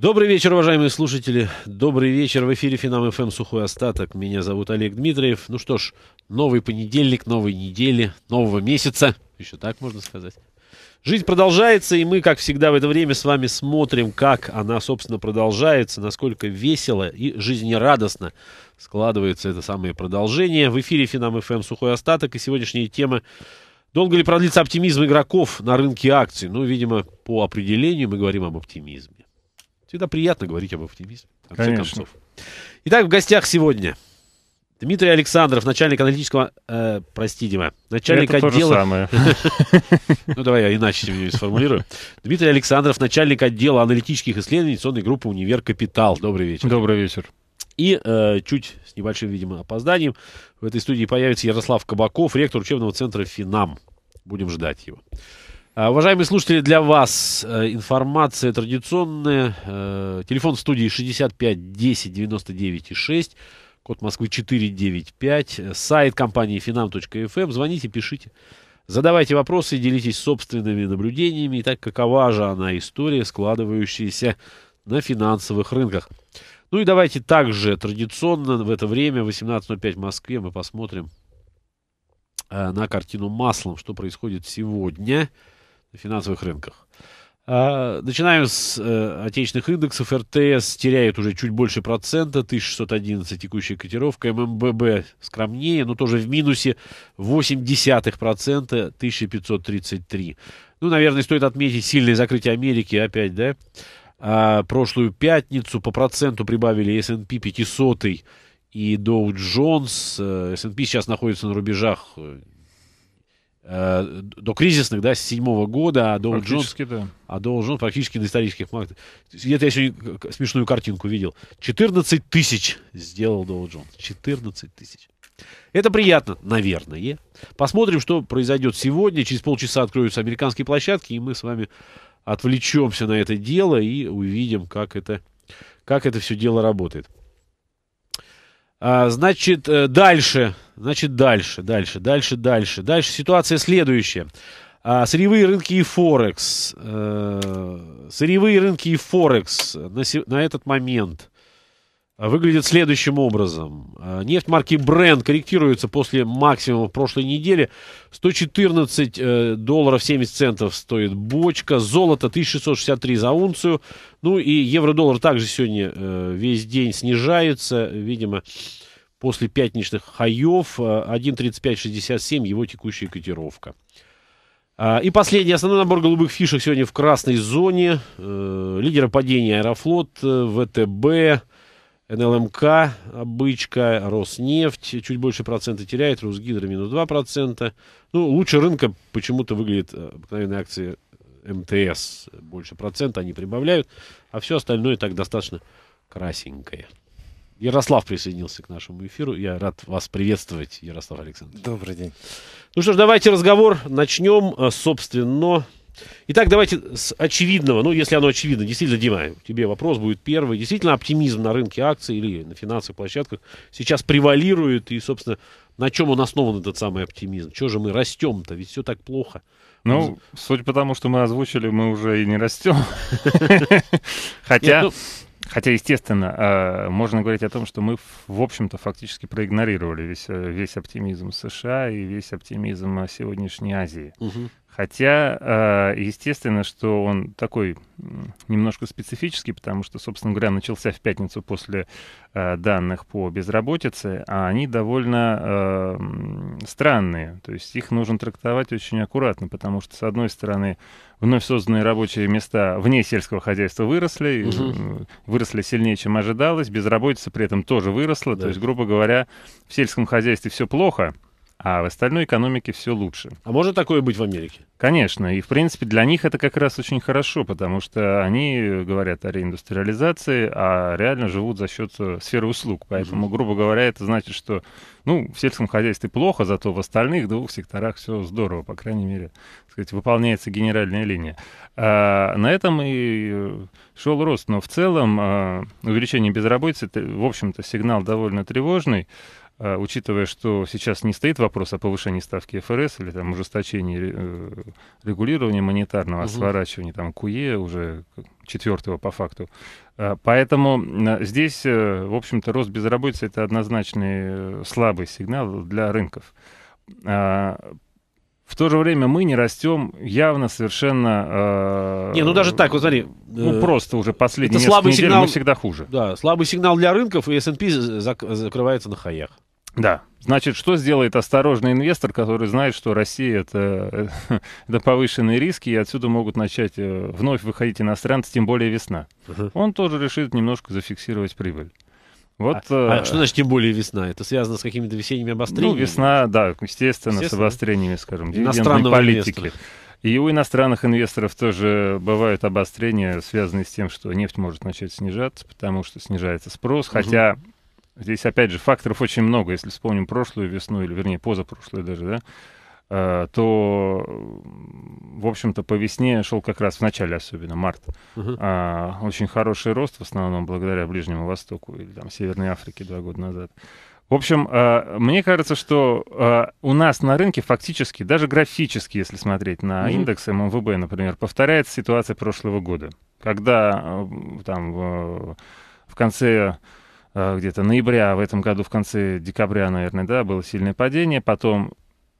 Добрый вечер, уважаемые слушатели. Добрый вечер. В эфире Финам ФМ Сухой Остаток. Меня зовут Олег Дмитриев. Ну что ж, новый понедельник, новой недели, нового месяца. Еще так можно сказать. Жизнь продолжается, и мы, как всегда, в это время с вами смотрим, как она, собственно, продолжается, насколько весело и жизнерадостно складывается это самое продолжение. В эфире Финам ФМ Сухой Остаток, и сегодняшняя тема Долго ли продлится оптимизм игроков на рынке акций? Ну, видимо, по определению мы говорим об оптимизме. Всегда приятно говорить об оптимизме. Конечно. концов. Итак, в гостях сегодня Дмитрий Александров, начальник аналитического... Э, прости, Дима. Начальник Это отдела... Ну, давай я иначе тебе сформулирую. Дмитрий Александров, начальник отдела аналитических исследований инвестиционной группы «Универ Капитал». Добрый вечер. Добрый вечер. И э, чуть с небольшим, видимо, опозданием в этой студии появится Ярослав Кабаков, ректор учебного центра «Финам». Будем ждать его. А, уважаемые слушатели, для вас э, информация традиционная. Э, телефон студии 65 10 99 6, код Москвы 495, э, сайт компании finam.fm. Эм. Звоните, пишите. Задавайте вопросы, делитесь собственными наблюдениями. Итак, какова же она история, складывающаяся на финансовых рынках? Ну и давайте также традиционно в это время, 18.05 в Москве, мы посмотрим на картину маслом, что происходит сегодня финансовых рынках. А, начинаем с э, отечественных индексов. РТС теряет уже чуть больше процента, 1611 текущая котировка. ММББ скромнее, но тоже в минусе 0,8%, 1533. Ну, наверное, стоит отметить сильное закрытие Америки опять, да? А прошлую пятницу по проценту прибавили S&P 500 и Dow Jones. S&P э, сейчас находится на рубежах э, Э, до кризисных, да, с седьмого года, а Доу Джонс, да. а Доу Джонс практически на исторических марок. Где-то я сегодня смешную картинку видел. 14 тысяч сделал Доу Джонс. 14 тысяч. Это приятно, наверное. Посмотрим, что произойдет сегодня. Через полчаса откроются американские площадки, и мы с вами отвлечемся на это дело и увидим, как это, как это все дело работает. А, значит, э, дальше, значит, дальше, дальше, дальше, дальше. Дальше ситуация следующая. А, сырьевые рынки и Форекс. Э, сырьевые рынки и Форекс на этот момент – а, выглядит следующим образом. А, нефть марки Brent корректируется после максимума прошлой недели. 114 э, долларов 70 центов стоит бочка. Золото 1663 за унцию. Ну и евро-доллар также сегодня э, весь день снижается. Видимо, после пятничных хаев 1.3567 а, его текущая котировка. И последний, основной набор голубых фишек сегодня в красной зоне. Э, Лидеры падения Аэрофлот, ВТБ, НЛМК, обычка, Роснефть чуть больше процента теряет, Росгидро минус 2%. Ну, лучше рынка почему-то выглядит э, обыкновенные акции э, МТС. Больше процента они прибавляют, а все остальное так достаточно красенькое. Ярослав присоединился к нашему эфиру. Я рад вас приветствовать, Ярослав Александрович. Добрый день. Ну что ж, давайте разговор начнем, э, собственно, Итак, давайте с очевидного, ну, если оно очевидно, действительно, Дима, тебе вопрос будет первый. Действительно, оптимизм на рынке акций или на финансовых площадках сейчас превалирует, и, собственно, на чем он основан, этот самый оптимизм? Чего же мы растем-то? Ведь все так плохо. Ну, судя суть потому, что мы озвучили, мы уже и не растем. Хотя... Ну хотя, естественно, э, можно говорить о том, что мы, в общем-то, фактически проигнорировали весь, э, весь оптимизм США и весь оптимизм э, сегодняшней Азии. Угу. Хотя, а, естественно, что он такой немножко специфический, потому что, собственно говоря, начался в пятницу после а, данных по безработице, а они довольно а, странные. То есть их нужно трактовать очень аккуратно, потому что, с одной стороны, вновь созданные рабочие места вне сельского хозяйства выросли, угу. выросли сильнее, чем ожидалось, безработица при этом тоже выросла. Да. То есть, грубо говоря, в сельском хозяйстве все плохо, а в остальной экономике все лучше. А может такое быть в Америке? Конечно, и в принципе для них это как раз очень хорошо, потому что они говорят о реиндустриализации, а реально живут за счет э, сферы услуг. Поэтому, угу. грубо говоря, это значит, что ну, в сельском хозяйстве плохо, зато в остальных двух секторах все здорово, по крайней мере, так сказать, выполняется генеральная линия. А, на этом и э, шел рост, но в целом а, увеличение безработицы, в общем-то, сигнал довольно тревожный. Э, учитывая, что сейчас не стоит вопрос о повышении ставки ФРС или там ужесточении э, регулирования монетарного, угу. а сворачивании там КУЕ e уже четвертого по факту. Э, поэтому здесь, в общем-то, рост безработицы — это однозначный слабый сигнал для рынков. А, в то же время мы не растем явно совершенно... Э, не, ну даже так, вот смотри. Ну э, просто уже последние это слабый недель сигнал, мы всегда хуже. Да, слабый сигнал для рынков, и S&P зак закрывается на хаях. Да. Значит, что сделает осторожный инвестор, который знает, что Россия это, это повышенные риски, и отсюда могут начать э, вновь выходить иностранцы, тем более весна. uh Он тоже решит немножко зафиксировать прибыль. Вот, а, а э, что значит тем более весна? Это связано с какими-то весенними ну, обострениями? Ну, весна, да, естественно, естественно. с обострениями, скажем, дивидендной политики. И у иностранных инвесторов тоже бывают обострения, связанные с тем, что нефть может начать снижаться, потому что снижается спрос. Угу. Хотя здесь, опять же, факторов очень много. Если вспомним прошлую весну, или, вернее, позапрошлую даже, да, Э, то, в общем-то, по весне шел как раз в начале особенно, март. Угу. очень хороший рост в основном благодаря Ближнему Востоку или там Северной Африке два года назад. В общем, э, мне кажется, что э, у нас на рынке фактически, даже графически, если смотреть на индекс ММВБ, например, повторяется ситуация прошлого года, когда там в конце где-то ноября в этом году, в конце декабря, наверное, да, было сильное падение, потом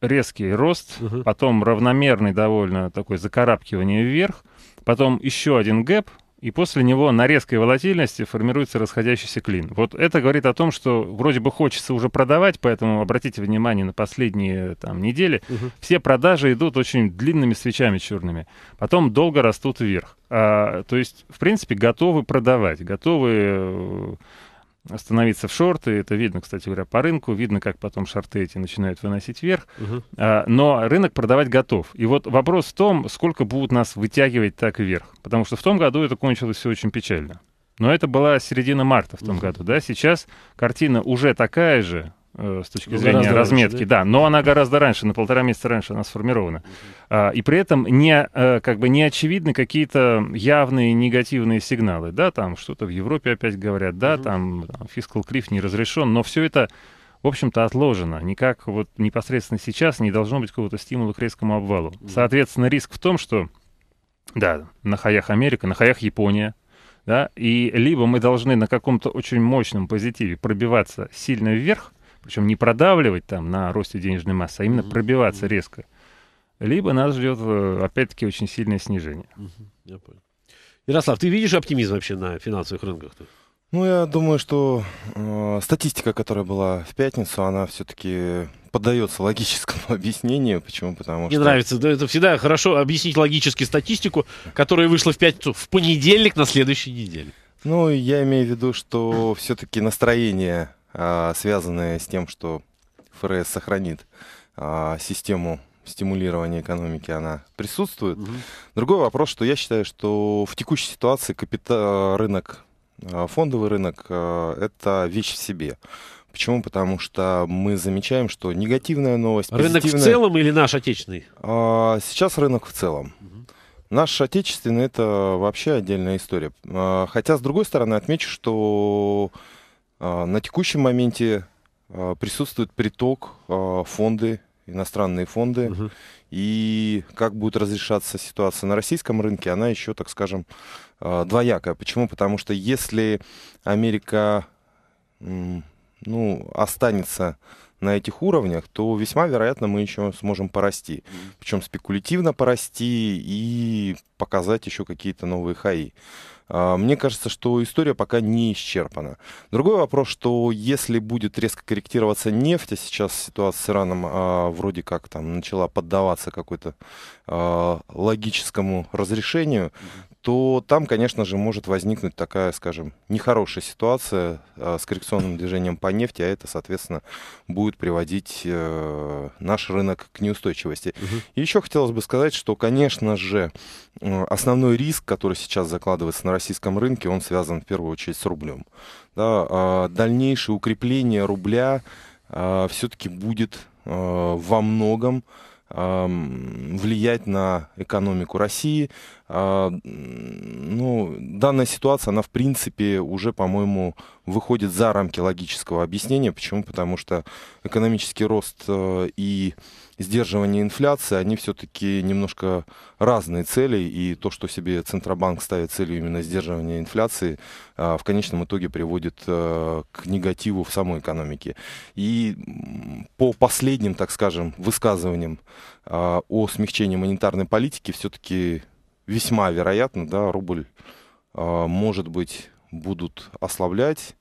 резкий рост, угу. потом равномерный довольно такой закарабкивание вверх, потом еще один гэп, и после него на резкой волатильности формируется расходящийся клин. Вот это говорит о том, что вроде бы хочется уже продавать, поэтому обратите внимание на последние там, недели. Угу. Все продажи идут очень длинными свечами черными. Потом долго растут вверх. А, то есть, в принципе, готовы продавать, готовы э, становиться в шорты. Это видно, кстати говоря, по рынку. Видно, как потом шорты эти начинают выносить вверх. Угу. А, но рынок продавать готов. И вот вопрос в том, сколько будут нас вытягивать так вверх. Потому что в том году это кончилось все очень печально. Но это была середина марта в том угу. году. Да? Сейчас картина уже такая же, Э, с точки ну, зрения разметки, раньше, да? да, но она гораздо раньше, на полтора месяца раньше она сформирована. Uh-huh. И при этом не, э, как бы не очевидны какие-то явные негативные сигналы, да, там что-то в Европе опять говорят, да, uh-huh. там, фискал клиф не разрешен, но все это, в общем-то, отложено. Никак вот непосредственно сейчас не должно быть какого-то стимула к резкому обвалу. Uh-huh. Соответственно, риск в том, что, да, на хаях Америка, на хаях Япония, да, и либо мы должны на каком-то очень мощном позитиве пробиваться сильно вверх, причем не продавливать там на росте денежной массы, а именно mm пробиваться mm резко. Либо нас ждет, э, опять-таки, очень сильное снижение. mm Я понял. Ярослав, ты видишь оптимизм вообще на финансовых рынках? Ну, я думаю, что э, статистика, которая была в пятницу, она все-таки поддается логическому объяснению. Почему? Потому Мне что... нравится. Да, это всегда хорошо объяснить логически статистику, которая вышла в пятницу, в понедельник на следующей неделе. Ну, я имею в виду, что все-таки настроение а, связанное с тем, что ФРС сохранит а, систему стимулирования экономики, она присутствует. Угу. Другой вопрос, что я считаю, что в текущей ситуации капита- рынок, а, фондовый рынок – это вещь в себе. Почему? Потому что мы замечаем, что негативная новость, Рынок в целом или наш отечественный? Сейчас рынок в целом. Угу. Наш отечественный – это вообще отдельная история. Хотя, с другой стороны, отмечу, что а, на текущем моменте а, присутствует приток а, фонды, иностранные фонды. Угу. И как будет разрешаться ситуация на российском рынке, она еще, так скажем, двоякая. Почему? Потому что если Америка ну, останется на этих уровнях, то весьма вероятно мы еще сможем порасти. Причем спекулятивно порасти и показать еще какие-то новые хаи. А, мне кажется, что история пока не исчерпана. Другой вопрос, что если будет резко корректироваться нефть, а сейчас ситуация с Ираном а, вроде как там начала поддаваться какой-то а, логическому разрешению, то там, конечно же, может возникнуть такая, скажем, нехорошая ситуация а, с коррекционным движением по нефти, а это, соответственно, будет приводить э, наш рынок к неустойчивости. Угу. И еще хотелось бы сказать, что, конечно же, э, основной риск, который сейчас закладывается на российском рынке, он связан в первую очередь с рублем. Да, а дальнейшее укрепление рубля а, все-таки будет э, во многом влиять на экономику России. А, ну, данная ситуация, она в принципе уже, по-моему, выходит за рамки логического объяснения. Почему? Потому что экономический рост э, и сдерживания инфляции, они все-таки немножко разные цели, и то, что себе Центробанк ставит целью именно сдерживания инфляции, а, в конечном итоге приводит э, к негативу в самой экономике. И по последним, так скажем, высказываниям а, о смягчении монетарной политики, все-таки весьма вероятно, да, рубль, а, может быть, будут ослаблять,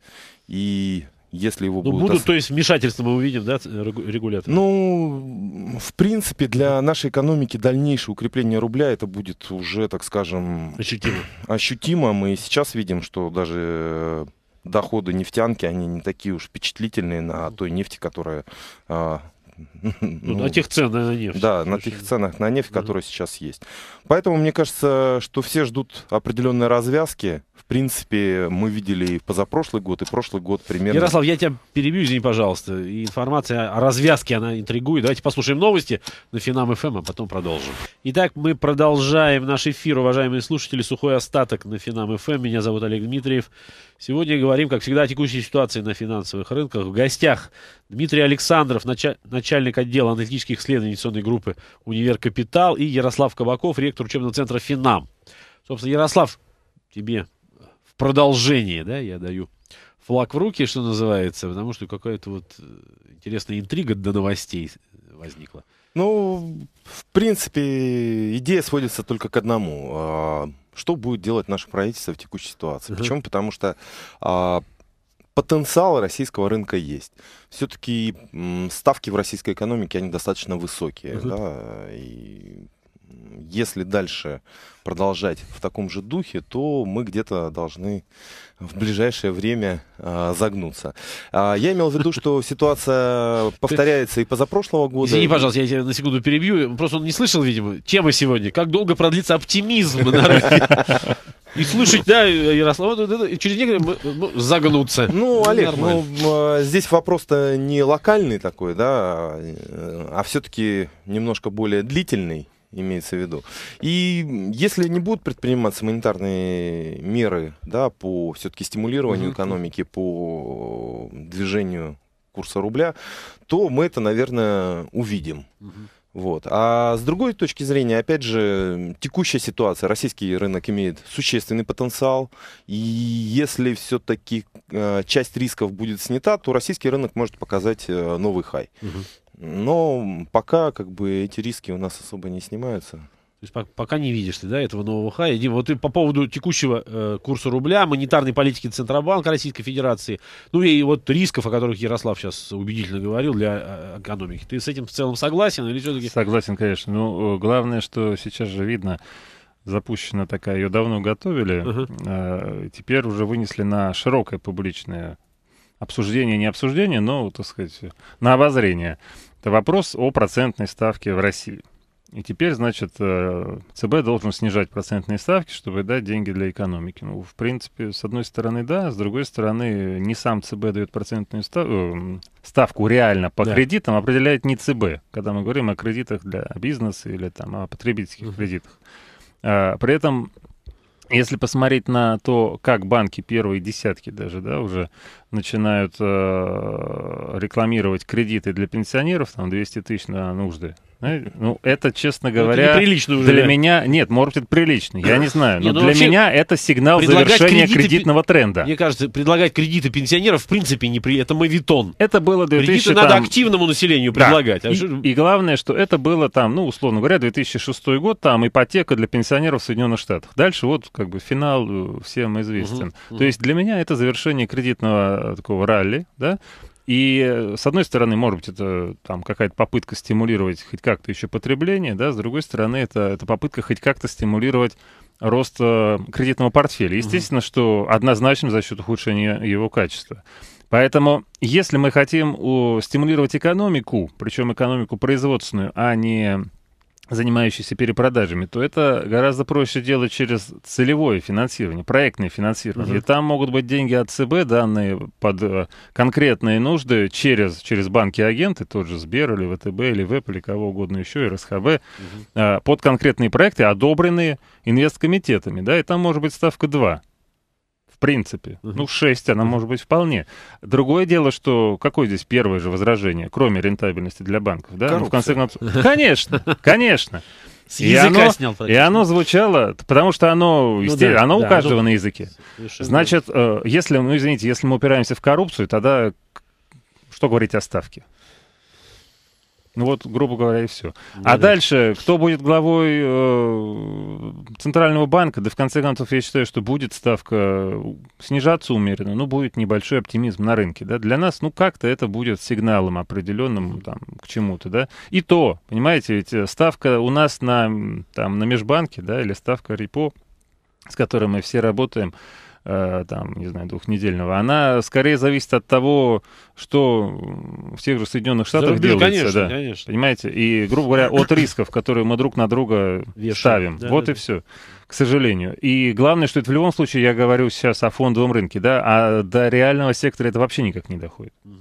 и если его ну, будут... будут, то есть вмешательство мы увидим, да, регулятор? Ну, в принципе, для нашей экономики дальнейшее укрепление рубля это будет уже, так скажем... Ощутимо. Ощутимо. Мы сейчас видим, что даже э, доходы нефтянки, они не такие уж впечатлительные на той нефти, которая а, ну, ну, на тех ценах на нефть. Да, на тех ценах на нефть, которые mm сейчас есть. Поэтому мне кажется, что все ждут определенной развязки. В принципе, мы видели и позапрошлый год, и прошлый год примерно. Ярослав, я тебя перебью, извини, пожалуйста. информация о развязке, она интригует. Давайте послушаем новости на Финам ФМ, эм, а потом продолжим. Итак, мы продолжаем наш эфир, уважаемые слушатели. Сухой остаток на Финам ФМ. Эм. Меня зовут Олег Дмитриев. Сегодня говорим, как всегда, о текущей ситуации на финансовых рынках. В гостях Дмитрий Александров, начальник начальник отдела аналитических исследований инвестиционной группы «Универ Капитал» и Ярослав Кабаков, ректор учебного центра «Финам». Собственно, Ярослав, тебе в продолжение, да, я даю флаг в руки, что называется, потому что какая-то вот э, интересная интрига до новостей возникла. Ну, в принципе, идея сводится только к одному. А, что будет делать наше правительство в текущей ситуации? Почему? Потому что а, потенциал российского рынка есть все-таки ставки в российской экономике, они достаточно высокие. Угу. Да, и если дальше продолжать в таком же духе, то мы где-то должны в ближайшее время а, загнуться. А, я имел в виду, что ситуация повторяется и позапрошлого года. Извини, пожалуйста, я тебя на секунду перебью. Просто он не слышал, видимо, тема сегодня. Как долго продлится оптимизм на рынке? И слышать, да, Ярослав, через некоторые загнуться. Ну, Олег, ну, э, здесь вопрос-то не локальный такой, да, а, а все-таки немножко более длительный имеется в виду. И если не будут предприниматься монетарные меры да, по все-таки стимулированию mm-hmm. экономики, по движению курса рубля, то мы это, наверное, увидим. Mm-hmm. Вот. А с другой точки зрения, опять же, текущая ситуация. Российский рынок имеет существенный потенциал. И если все-таки э, часть рисков будет снята, то российский рынок может показать э, новый хай. Угу. Но пока как бы эти риски у нас особо не снимаются. То есть пока не видишь ты, да, этого нового хая. Дим, вот и по поводу текущего э, курса рубля, монетарной политики Центробанка Российской Федерации, ну и вот рисков, о которых Ярослав сейчас убедительно говорил для э, экономики. Ты с этим в целом согласен или все-таки? Согласен, конечно. Ну, э, главное, что сейчас же видно, запущена такая, ее давно готовили, uh-huh. а, теперь уже вынесли на широкое публичное обсуждение, не обсуждение, но, так сказать, на обозрение. Это вопрос о процентной ставке в России. И теперь, значит, э, ЦБ должен снижать процентные ставки, чтобы дать деньги для экономики. Ну, в принципе, с одной стороны, да, с другой стороны, не сам ЦБ дает процентную ставку, э, ставку реально по да. кредитам, определяет не ЦБ, когда мы говорим о кредитах для бизнеса или там о потребительских mm-hmm. кредитах. А, при этом если посмотреть на то, как банки первые десятки даже, да, уже начинают э, рекламировать кредиты для пенсионеров, там 200 тысяч на нужды ну, это, честно ну, говоря, это уже, для меня... Нет, может, это прилично, я не знаю. Но, не, ну, для меня это сигнал завершения кредиты, кредитного тренда. Мне кажется, предлагать кредиты пенсионеров, в принципе, не при... это мавитон. Это было 2000... Кредиты там... надо активному населению предлагать. Да. А и, же... и главное, что это было там, ну, условно говоря, 2006 год, там ипотека для пенсионеров в Соединенных Штатах. Дальше вот как бы финал э, всем известен. Угу, То угу. есть для меня это завершение кредитного э, такого ралли, да, и, э, с одной стороны, может быть, это там какая-то попытка стимулировать хоть как-то еще потребление, да, с другой стороны, это, это попытка хоть как-то стимулировать рост э, кредитного портфеля. Естественно, угу. что однозначно за счет ухудшения его качества. Поэтому, если мы хотим э, стимулировать экономику, причем экономику производственную, а не занимающийся перепродажами, то это гораздо проще делать через целевое финансирование, проектное финансирование. Uh-huh. И там могут быть деньги от ЦБ, данные под э, конкретные нужды через, через банки-агенты, тот же Сбер или ВТБ или ВЭП или кого угодно еще, РСХБ, uh-huh. Э, под конкретные проекты, одобренные инвесткомитетами. Да, и там может быть ставка 2 принципе. Угу. Ну, 6 она может быть вполне. Другое дело, что какое здесь первое же возражение, кроме рентабельности для банков, да? Ну, в конце концов, конечно, конечно. С и оно, снял, и оно звучало, потому что оно, ну, да, оно да, у каждого оно... Ну, на языке. Значит, э, если, ну извините, если мы упираемся в коррупцию, тогда что говорить о ставке? Ну вот, грубо говоря, и все. Ну, а да. дальше, кто будет главой э, Центрального банка? Да в конце концов, я считаю, что будет ставка э, снижаться умеренно, но будет небольшой оптимизм на рынке. Да? Для нас, ну как-то это будет сигналом определенным там, к чему-то. Да? И то, понимаете, ведь э, ставка у нас на, там, на межбанке да, или ставка репо, с которой мы все работаем, Э, там, не знаю, двухнедельного, она скорее зависит от того, что в тех же Соединенных Штатах да, делается. Конечно, да. конечно. Понимаете? И, грубо говоря, от рисков, которые мы друг на друга Вешаем. ставим. Да, вот да, и да. все. К сожалению. И главное, что это в любом случае, я говорю сейчас о фондовом рынке, да, а до реального сектора это вообще никак не доходит. Угу.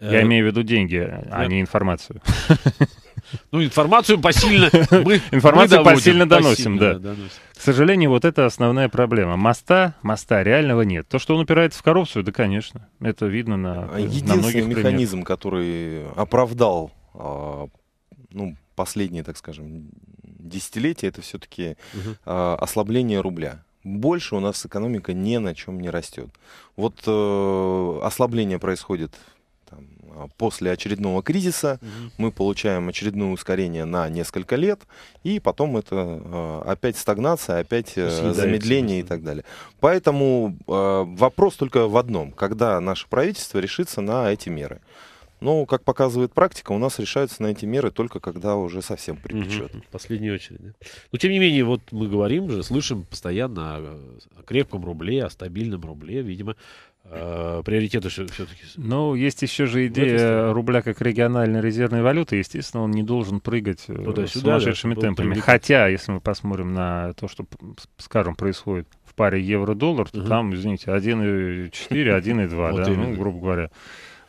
Я э... имею в виду деньги, а не информацию. Ну, информацию посильно мы Информацию посильно доносим, да. К сожалению, вот это основная проблема. Моста, моста реального нет. То, что он упирается в коррупцию, да, конечно. Это видно на, а многих механизм, примерах. который оправдал а, ну, последние, так скажем, десятилетия, это все-таки а, ослабление рубля. Больше у нас экономика ни на чем не растет. Вот э, ослабление происходит Э, после очередного кризиса угу. мы получаем очередное ускорение на несколько лет, и потом это э, опять стагнация, опять э, замедление и так далее. Поэтому вопрос только в одном, когда наше правительство решится на эти меры. Но, как показывает практика, у нас решаются на эти меры только когда уже совсем припечет. Угу, в последнюю очередь. Да. Но, тем не менее, вот мы говорим же, слышим постоянно о, о крепком рубле, о стабильном рубле. Видимо, Э, приоритеты все-таки. Ну, есть еще же идея рубля как региональной резервной валюты. Естественно, он не должен прыгать э, ну с сумасшедшими да, темпами. Хотя, если мы посмотрим на то, что, скажем, происходит в паре евро-доллар, то угу. там, извините, 1,4, 1,2, да, ну, грубо говоря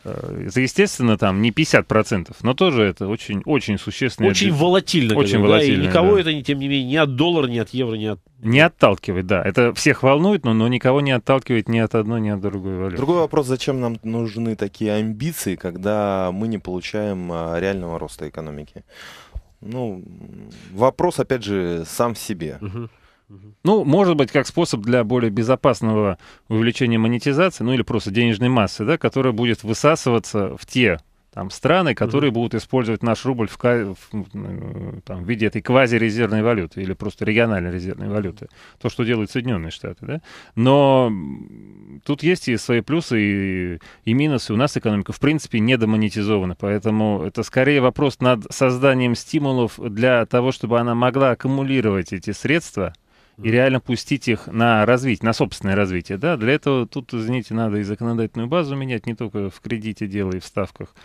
за э, естественно, там не 50%, но тоже это очень-очень существенно. Очень отбит. волатильно. Очень да, волатильно, И никого да. это, тем не менее, ни от доллара, ни от евро, ни от... Не отталкивает, да. Это всех волнует, но, но никого не отталкивает ни от одной, ни от другой валюты. Другой вопрос, зачем нам нужны такие амбиции, когда мы не получаем а, реального роста экономики? Ну, вопрос, опять же, сам в себе. Угу. Ну, может быть, как способ для более безопасного увеличения монетизации, ну или просто денежной массы, да, которая будет высасываться в те там, страны, которые mm-hmm. будут использовать наш рубль в, в, э, там, в виде этой квазирезервной валюты или просто региональной резервной валюты. То, что делают Соединенные Штаты. Да? Но тут есть и свои плюсы, и, и минусы. У нас экономика, в принципе, недомонетизована. Поэтому это скорее вопрос над созданием стимулов для того, чтобы она могла аккумулировать эти средства и реально пустить их на развитие, на собственное развитие. Да? Для этого тут, извините, надо и законодательную базу менять, не только в кредите дело и в ставках.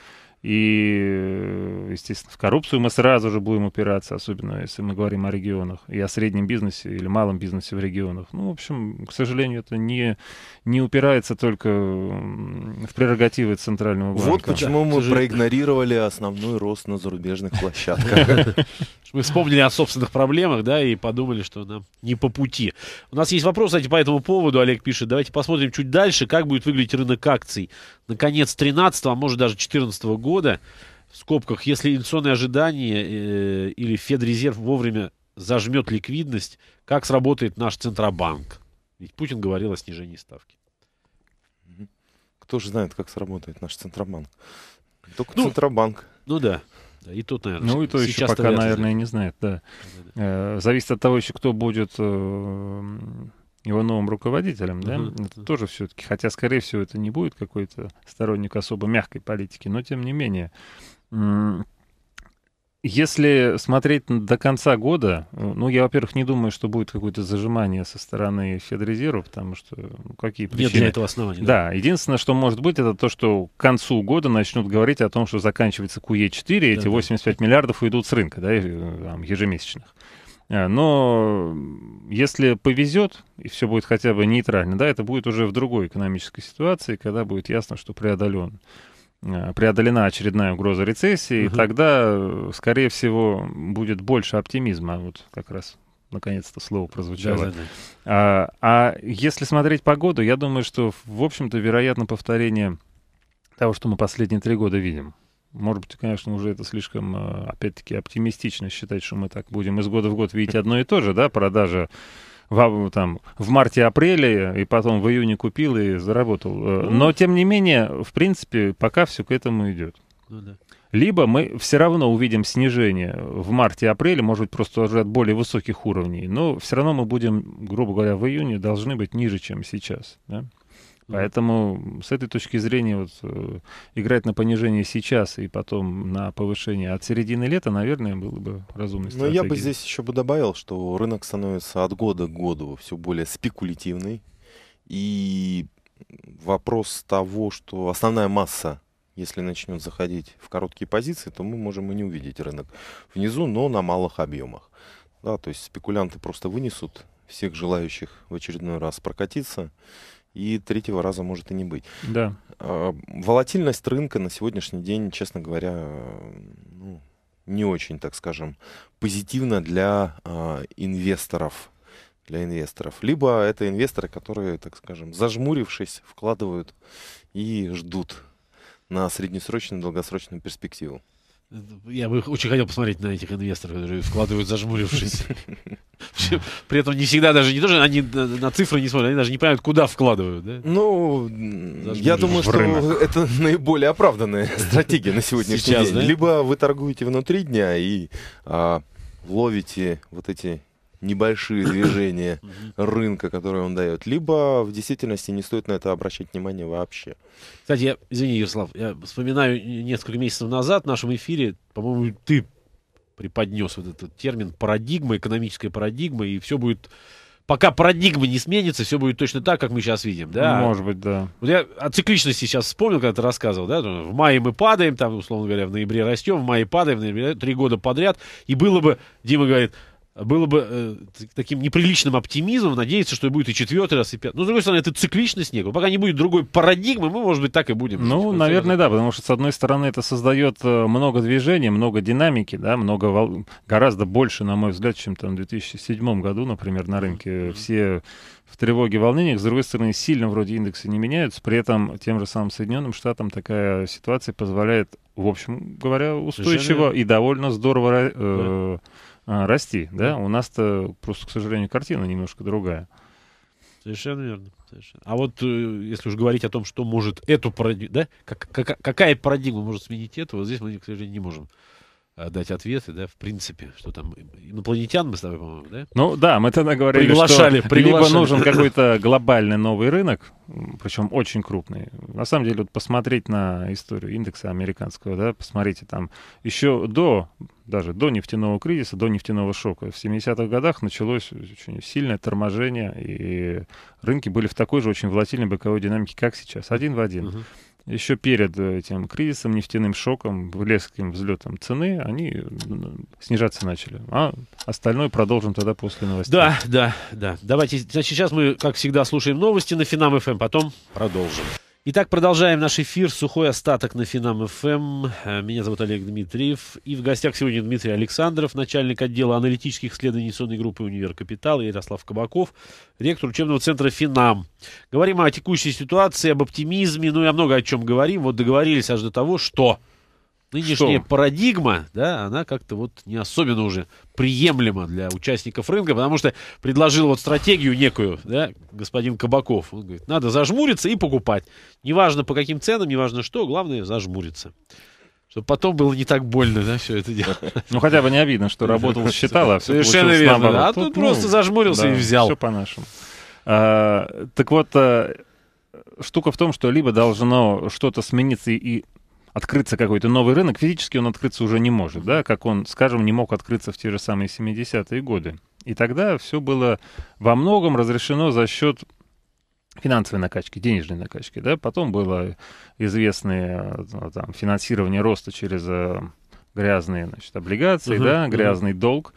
И, естественно, в коррупцию мы сразу же будем упираться, особенно если мы говорим о регионах и о среднем бизнесе или малом бизнесе в регионах. Ну, в общем, к сожалению, это не, не упирается только в прерогативы Центрального банка. Вот почему да. мы проигнорировали основной рост на зарубежных площадках. мы вспомнили о собственных проблемах, да, и подумали, что нам не по пути. У нас есть вопрос, кстати, по этому поводу. Олег пишет, давайте посмотрим чуть дальше, как будет выглядеть рынок акций. Наконец, 13 а может даже 14 года, в скобках, если инфляционные ожидания э, или Федрезерв вовремя зажмет ликвидность, как сработает наш Центробанк? Ведь Путин говорил о снижении ставки. Кто же знает, как сработает наш Центробанк? Только ну, Центробанк. Ну да. И тут, наверное, ну и то еще пока, наверное, не знает, да. Э, зависит от того еще, кто будет э, его новым руководителем, да. Это тоже все-таки, хотя, скорее всего, это не будет какой-то сторонник особо мягкой политики, но тем не менее. Если смотреть до конца года, ну, я, во-первых, не думаю, что будет какое-то зажимание со стороны Федрезерва, потому что ну, какие причины... Нет для этого основания? Да. да, единственное, что может быть, это то, что к концу года начнут говорить о том, что заканчивается QE4, да, эти 85 миллиардов уйдут с рынка, да, э, там, ежемесячных. Э, но если повезет, и все будет хотя бы нейтрально, да, это будет уже в другой экономической ситуации, когда будет ясно, что преодолен Э, преодолена очередная угроза рецессии, угу. тогда, э, скорее всего, будет больше оптимизма. Вот как раз наконец-то слово прозвучало. Да, да, да. А, а если смотреть погоду, я думаю, что, в общем-то, вероятно повторение того, что мы последние три года видим. Может быть, конечно, уже это слишком, э, опять-таки, оптимистично считать, что мы так будем из года в год видеть одно и то же, да, продажа в, там, в марте-апреле, и потом в июне купил и заработал. Э, ну, но, тем не менее, в принципе, пока все к этому идет. Ну, да. Либо мы все равно увидим снижение в марте-апреле, может быть, просто уже от более высоких уровней, но все равно мы будем, грубо говоря, в июне должны быть ниже, чем сейчас. Да? Поэтому с этой точки зрения вот, э, играть на понижение сейчас и потом на повышение от середины лета, наверное, было бы разумно Но ну, я бы здесь еще бы добавил, что рынок становится от года к году все более спекулятивный. И вопрос того, что основная масса если начнет заходить в короткие позиции, то мы можем и не увидеть рынок внизу, но на малых объемах. Да, то есть спекулянты просто вынесут всех желающих в очередной раз прокатиться и третьего раза может и не быть. Да. А, волатильность рынка на сегодняшний день, честно говоря, ну, не очень, так скажем, позитивна для э, инвесторов. Для инвесторов. Либо это инвесторы, которые, так скажем, зажмурившись, вкладывают и ждут на среднесрочную, и долгосрочную перспективу. Я бы очень хотел посмотреть на этих инвесторов, которые вкладывают, зажмурившись. При этом не всегда даже не тоже они на цифры не смотрят, они даже не понимают, куда вкладывают. Ну, я думаю, что это наиболее оправданная стратегия на сегодняшний день. Либо вы торгуете внутри дня и а, ловите вот эти небольшие движения рынка, которые он дает, либо в действительности не стоит на это обращать внимание вообще. Кстати, я, извини, Ярослав, я вспоминаю несколько месяцев назад в нашем эфире, по-моему, ты преподнес вот этот термин парадигма, экономическая парадигма, и все будет пока парадигма не сменится, все будет точно так, как мы сейчас видим, да? Может быть, да. Вот я о цикличности сейчас вспомнил, когда ты рассказывал, да? В мае мы падаем, там, условно говоря, в ноябре растем, в мае падаем, в ноябре три года подряд, и было бы, Дима говорит, было бы э, таким неприличным оптимизмом надеяться, что будет и четвертый раз, и пятый. Но, ну, с другой стороны, это цикличность некуда. Пока не будет другой парадигмы, мы, может быть, так и будем. Ну, жить, наверное, да, потому что, с одной стороны, это создает э, много движения, много динамики, да, много вол... гораздо больше, на мой взгляд, чем там в 2007 году, например, на рынке. Все в тревоге, волнениях. С другой стороны, сильно вроде индексы не меняются. При этом тем же самым Соединенным Штатам такая ситуация позволяет, в общем говоря, устойчиво Женя... и довольно здорово... Э, да а, расти, да? У нас-то просто, к сожалению, картина немножко другая. Совершенно верно. Совершенно. А вот э, если уж говорить о том, что может эту парадигму, да, как, как, какая парадигма может сменить эту, вот здесь мы, к сожалению, не можем Э, дать ответы, да, в принципе, что там инопланетян мы с тобой, по-моему, да? Ну да, мы тогда говорили, приглашали, что приглашали. либо нужен какой-то глобальный новый рынок, причем очень крупный. На самом деле, вот посмотреть на историю индекса американского, да, посмотрите там еще до даже до нефтяного кризиса, до нефтяного шока. В 70-х годах началось очень сильное торможение, и рынки были в такой же очень волатильной боковой динамике, как сейчас, один в один. Uh-huh еще перед э, этим кризисом, нефтяным шоком, резким взлетом цены, они снижаться начали. А остальное продолжим тогда после новостей. Да, да, да. Давайте, значит, сейчас мы, как всегда, слушаем новости на Финам ФМ, эм, потом продолжим. Итак, продолжаем наш эфир. Сухой остаток на Финам ФМ. Эм. Э, меня зовут Олег Дмитриев. И в гостях сегодня Дмитрий Александров, начальник отдела аналитических исследований сонной группы «Универ Капитал», и Ярослав Кабаков, ректор учебного центра «Финам». Говорим о текущей ситуации, об оптимизме, ну и о много о чем говорим. Вот договорились аж до того, что нынешняя что? парадигма, да, она как-то вот не особенно уже приемлема для участников рынка, потому что предложил вот стратегию некую, да, господин Кабаков. Он говорит, надо зажмуриться и покупать. Неважно по каким ценам, неважно что, главное зажмуриться. Чтобы потом было не так больно, да, все это дело. Ну, хотя бы не обидно, что работал, считал, а все Совершенно верно, А тут, ну, просто зажмурился и взял. Все по-нашему. А, так вот, э, штука в том, что либо должно что-то смениться и открыться какой-то новый рынок, физически он открыться уже не может, да, как он, скажем, не мог открыться в те же самые 70-е годы. И тогда все было во многом разрешено за счет финансовой накачки, денежной накачки, да, потом было известное э, там, финансирование роста через э, грязные, значит, облигации, uh да, грязный uh долг,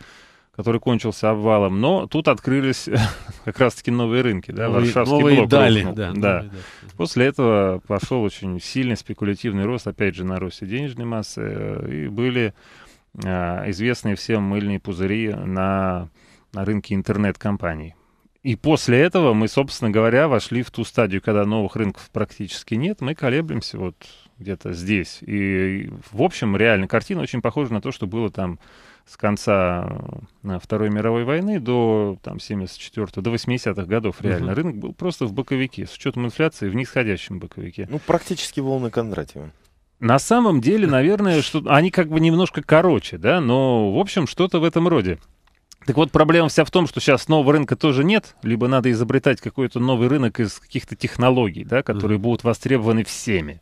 который кончился обвалом, но тут открылись как раз-таки новые рынки, да, новые, Варшавский новые блок. Дали, рухнул, да, да. Новые, да. После этого пошел очень сильный спекулятивный рост, опять же, на росте денежной массы, э, и были а, известные всем мыльные пузыри на, на рынке интернет-компаний. И после этого мы, собственно говоря, вошли в ту стадию, когда новых рынков практически нет. Мы колеблемся вот где-то здесь. И, в общем, реально картина очень похожа на то, что было там с конца э, Второй мировой войны до там, 74-го, до 80-х годов реально. Угу. Рынок был просто в боковике, с учетом инфляции в нисходящем боковике. Ну, практически волны Кондратьева. На самом деле, наверное, что они как бы немножко короче, да, но, в общем, что-то в этом роде. Так вот, проблема вся в том, что сейчас нового рынка тоже нет, либо надо изобретать какой-то новый рынок из каких-то технологий, да, которые mm-hmm. будут востребованы всеми.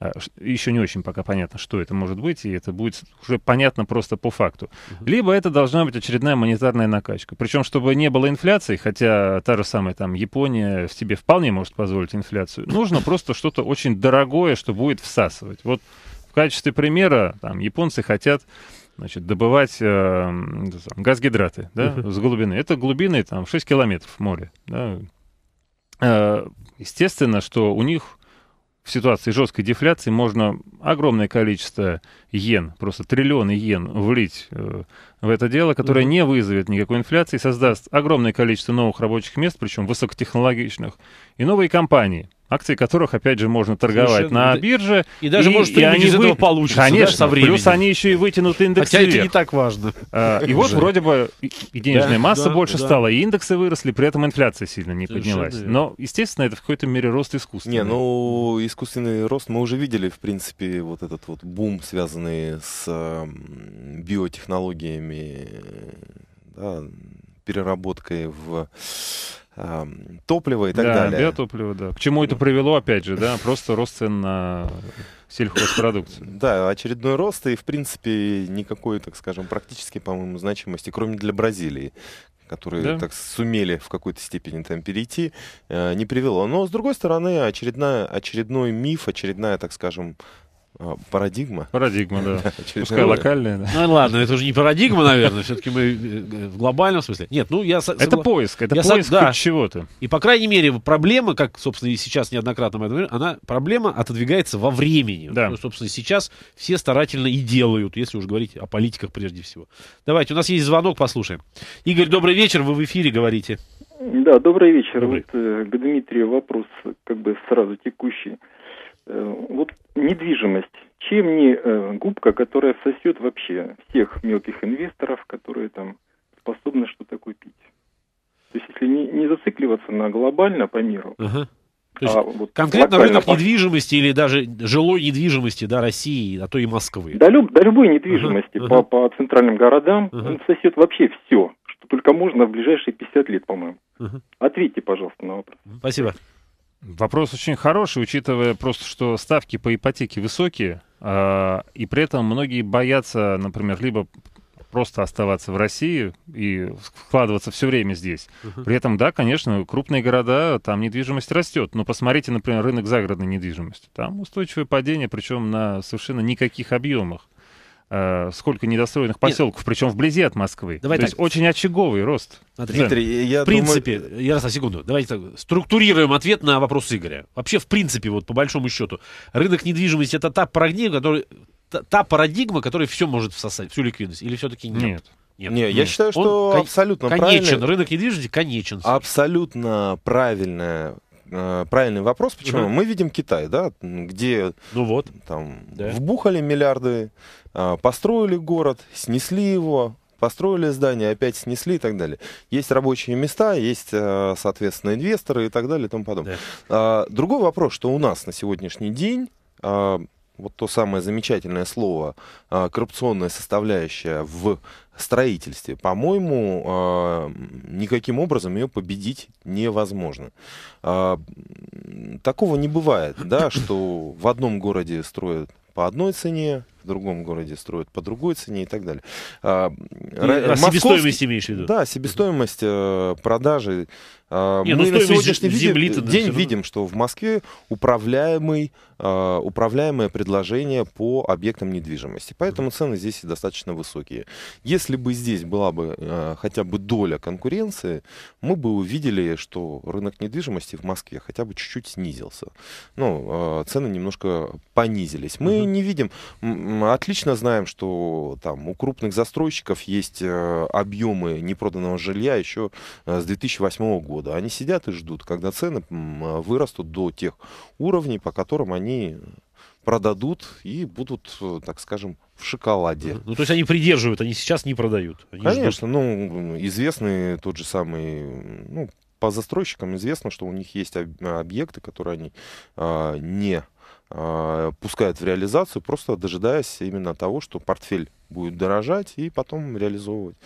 А, Еще не очень пока понятно, что это может быть, и это будет уже понятно просто по факту. Mm-hmm. Либо это должна быть очередная монетарная накачка. Причем, чтобы не было инфляции, хотя та же самая там Япония в себе вполне может позволить инфляцию, нужно просто что-то очень дорогое, что будет всасывать. Вот в качестве примера там японцы хотят значит, добывать э, газгидраты да, с глубины. Это глубины там 6 километров море Да. Э, естественно, что у них в ситуации жесткой дефляции можно огромное количество йен, просто триллионы йен влить э, в это дело, которое не вызовет никакой инфляции, создаст огромное количество новых рабочих мест, причем высокотехнологичных, и новые компании акции которых, опять же, можно торговать Совершенно. на бирже. И даже, и, может, и они из вы... этого получится, Конечно, да, со временем. плюс они еще и вытянуты индексы Хотя вверх. это не так важно. А, и вот вроде бы и денежная да, масса да, больше да. стала, и индексы выросли, при этом инфляция сильно не Совершенно поднялась. Верно. Но, естественно, это в какой-то мере рост искусственный. Не, ну, искусственный рост мы уже видели, в принципе, вот этот вот бум, связанный с биотехнологиями, да, переработкой в топливо и так да, далее. Биотопливо, да. К чему это привело, опять же, да, просто рост цен на сельхозпродукцию. Да, очередной рост и, в принципе, никакой, так скажем, практически, по-моему, значимости, кроме для Бразилии, которые да. так сумели в какой-то степени там перейти, э, не привело. Но, с другой стороны, очередная, очередной миф, очередная, так скажем, а, парадигма? Парадигма, да. Пускай локальная. Ну ладно, это уже не парадигма, наверное, все-таки мы э, в глобальном смысле. Нет, ну я... Это поиск, это я поиск да. чего-то. И, по крайней мере, проблема, как, собственно, и сейчас неоднократно мы говорим, она, проблема отодвигается во времени. Да. Ну, собственно, сейчас все старательно и делают, если уж говорить о политиках прежде всего. Давайте, у нас есть звонок, послушаем. Игорь, добрый вечер, вы в эфире говорите. Да, добрый вечер. Вот, э, к Дмитрию вопрос как бы сразу текущий. Э, вот недвижимость. Чем не э, губка, которая сосет вообще всех мелких инвесторов, которые там способны что-то купить. То есть если не, не зацикливаться на глобально по миру, Ага. huh То а есть а, вот конкретно рынок по... недвижимости или даже жилой недвижимости да, России, а то и Москвы. Да, люб, да любой недвижимости uh по, по центральным городам uh-huh. сосет вообще все, что только можно в ближайшие 50 лет, по-моему. uh Ответьте, пожалуйста, на вопрос. Спасибо. Вопрос очень хороший, учитывая просто, что ставки по ипотеке высокие, а, и при этом многие боятся, например, либо просто оставаться в России и вкладываться все время здесь. Uh-huh. При этом, да, конечно, крупные города, там недвижимость растет. Но посмотрите, например, рынок загородной недвижимости. Там устойчивое падение, причем на совершенно никаких объемах. Э, сколько недостроенных поселков, Нет. причем вблизи от Москвы. Давай То так. есть очень очаговый рост. Виктор, я в принципе, думаю... я раз секунду, давайте так, структурируем ответ на вопрос Игоря. Вообще, в принципе, вот по большому счету, рынок недвижимости это та парадигма, которая, та, парадигма, которая все может всосать, всю ликвидность, или все-таки нет? Нет. Нет, Нет, я считаю, что Он абсолютно кон- правильно. Конечен, рынок недвижимости конечен. Абсолютно правильная Э, правильный вопрос. Почему? Угу. Мы видим Китай, да, где ну вот. там да. вбухали миллиарды, э, построили город, снесли его, построили здание, опять снесли и так далее. Есть рабочие места, есть, э, соответственно, инвесторы и так далее и тому подобное. Да. А, другой вопрос, что у нас на сегодняшний день а, вот то самое замечательное слово а, коррупционная составляющая в строительстве, по-моему, а, никаким образом ее победить невозможно. А, такого не бывает, да, что в одном городе строят по одной цене, в другом городе строят по другой цене и так далее. А, а себестоимость имеешь в виду? Да, себестоимость э, продажи а, не, ну, мы ну, на сегодняшний земли день, день видим, что в Москве управляемый, а, управляемое предложение по объектам недвижимости. Поэтому цены здесь достаточно высокие. Если бы здесь была бы а, хотя бы доля конкуренции, мы бы увидели, что рынок недвижимости в Москве хотя бы чуть-чуть снизился. Ну, цены немножко понизились. Мы угу. не видим, отлично знаем, что там у крупных застройщиков есть объемы непроданного жилья еще с 2008 года года. Они сидят и ждут, когда цены а, вырастут до тех уровней, по которым они продадут и будут, э, так скажем, в шоколаде. Ну, то есть они придерживают, они сейчас не продают. Они Конечно, ждут. ну, известный тот же самый, ну, по застройщикам известно, что у них есть а, объекты, которые они а, не а, пускают в реализацию, просто дожидаясь именно того, что портфель будет дорожать и потом реализовывать.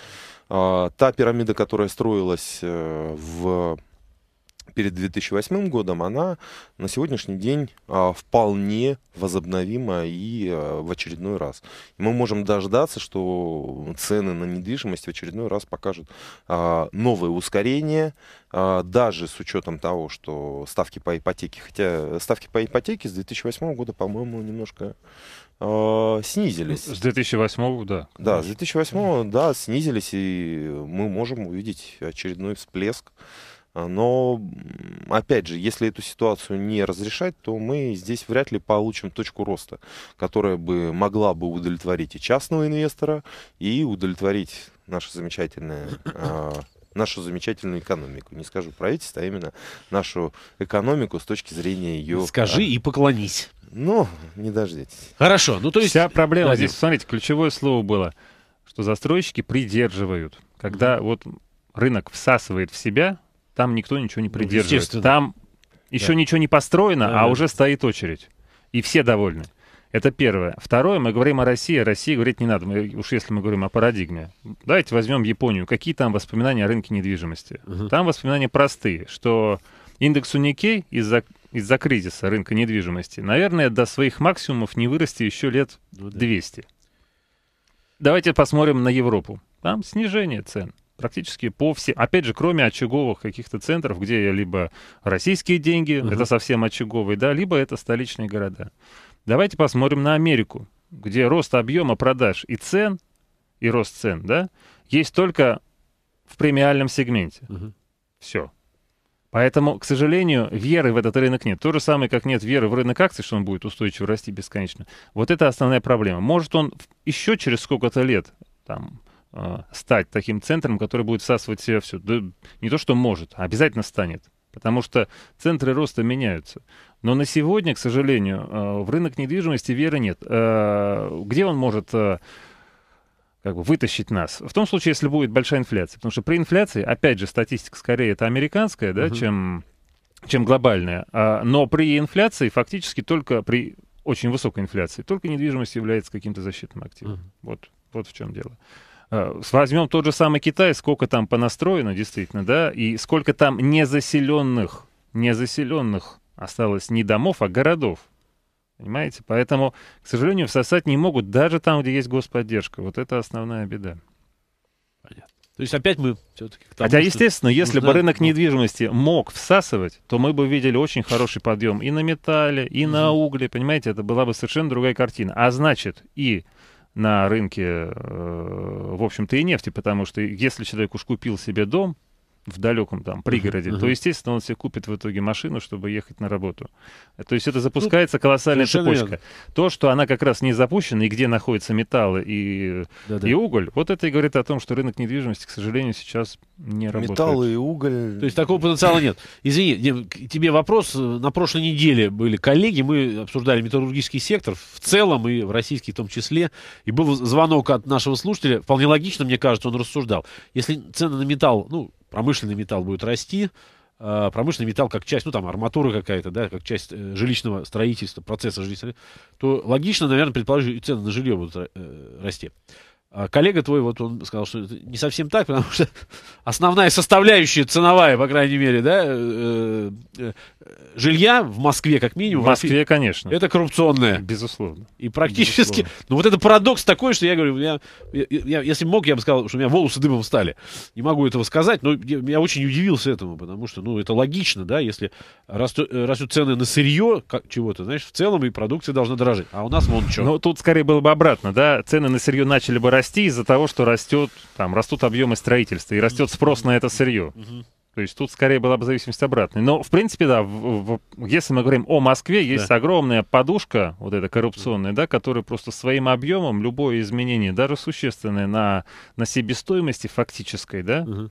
А, та пирамида, которая строилась э, в перед 2008 годом, она на сегодняшний день а, вполне возобновима и э, в очередной раз. мы можем дождаться, что цены на недвижимость в очередной раз покажут а, новые ускорения, а, даже с учетом того, что ставки по ипотеке, хотя э, ставки по ипотеке с 2008 года, по-моему, немножко Э, снизились. С 2008, да. Да, с 2008, да, снизились, и мы можем увидеть очередной всплеск. А, но, опять же, если эту ситуацию не разрешать, то мы здесь вряд ли получим точку роста, которая бы могла бы удовлетворить и частного инвестора, и удовлетворить нашу замечательную а, нашу замечательную экономику. Не скажу правительство, а именно нашу экономику с точки зрения ее... Скажи и поклонись. Ну, не дождитесь. Хорошо. Ну, то есть... Вся проблема Владимир. здесь, смотрите, ключевое слово было, что застройщики придерживают. Когда mm-hmm. вот рынок всасывает в себя, там никто ничего не ну, придерживает. Ну, там еще да. ничего не построено, да, а да. уже стоит очередь. И все довольны. Это первое. Второе, мы говорим о России. О России говорить не надо. Мы, уж если мы говорим о парадигме. Давайте возьмем Японию. Какие там воспоминания о рынке недвижимости? Угу. Там воспоминания простые, что индекс Никей из-за из-за кризиса рынка недвижимости, наверное, до своих максимумов не вырасти еще лет 200. Ну Давайте посмотрим на Европу. Там снижение цен практически по всем. Опять же, кроме очаговых каких-то центров, где либо российские деньги, uh-huh. это совсем очаговые, да, либо это столичные города. Давайте посмотрим на Америку, где рост объема продаж и цен, и рост цен, да, есть только в премиальном сегменте. Uh-huh. Все. Поэтому, к сожалению, веры в этот рынок нет. То же самое, как нет веры в рынок акций, что он будет устойчиво расти бесконечно. Вот это основная проблема. Может он еще через сколько-то лет там, э, стать таким центром, который будет всасывать в себя все. Да не то, что может, а обязательно станет. Потому что центры роста меняются. Но на сегодня, к сожалению, э, в рынок недвижимости веры нет. Э, где он может... Э, как бы вытащить нас. В том случае, если будет большая инфляция. Потому что при инфляции, опять же, статистика скорее это американская, да, угу. чем, чем глобальная. А, но при инфляции фактически только при очень высокой инфляции, только недвижимость является каким-то защитным активом. Угу. Вот, вот в чем дело. А, возьмем тот же самый Китай, сколько там понастроено, действительно, да, и сколько там незаселенных, незаселенных осталось не домов, а городов. Понимаете? Поэтому, к сожалению, всосать не могут даже там, где есть господдержка. Вот это основная беда. Понятно. То есть опять мы все-таки... Хотя, естественно, если нужна... бы рынок недвижимости мог всасывать, то мы бы видели очень хороший подъем и на металле, и угу. на угле, понимаете, это была бы совершенно другая картина. А значит, и на рынке, э, в общем-то, и нефти, потому что если человек уж купил себе дом, в далеком там пригороде, uh-huh. то, естественно, он себе купит в итоге машину, чтобы ехать на работу. То есть это ну, запускается ну, колоссальная цепочка. Верно. То, что она как раз не запущена, и где находятся металлы и, и уголь, вот это и говорит о том, что рынок недвижимости, к сожалению, сейчас не работает. Металлы и уголь... То есть такого потенциала нет. Извини, тебе вопрос. На прошлой неделе были коллеги, мы обсуждали металлургический сектор в целом и в российский в том числе, и был звонок от нашего слушателя, вполне логично, мне кажется, он рассуждал. Если цены на металл, ну, промышленный металл будет расти, а, промышленный металл как часть, ну там арматура какая-то, да, как часть э, жилищного строительства, процесса жилищного, то логично, наверное, предположить, и цены на жилье будут э, расти. А коллега твой, вот он сказал, что это не совсем так, потому что основная составляющая ценовая, по крайней мере, да, э, э, жилья в Москве, как минимум. В Москве, конечно. Это коррупционное. Безусловно. И практически... Безусловно. Ну, вот это парадокс такой, что я говорю, я, я, я, если мог, я бы сказал, что у меня волосы дымом стали. Не могу этого сказать, но я, я очень удивился этому, потому что, ну, это логично, да, если растут, э, растут цены на сырье как чего-то, значит, в целом и продукция должна дорожать. А у нас вон что. Ну, тут скорее было бы обратно, да, цены на сырье начали бы расти из-за того, что растет, там, растут объемы строительства и растет спрос на это сырье. То есть тут скорее была бы зависимость обратная. Но, в принципе, да, в, в, если мы говорим о Москве, есть да. огромная подушка, вот эта коррупционная, да, которая просто своим объемом любое изменение, даже существенное на, на себестоимости фактической, да, угу.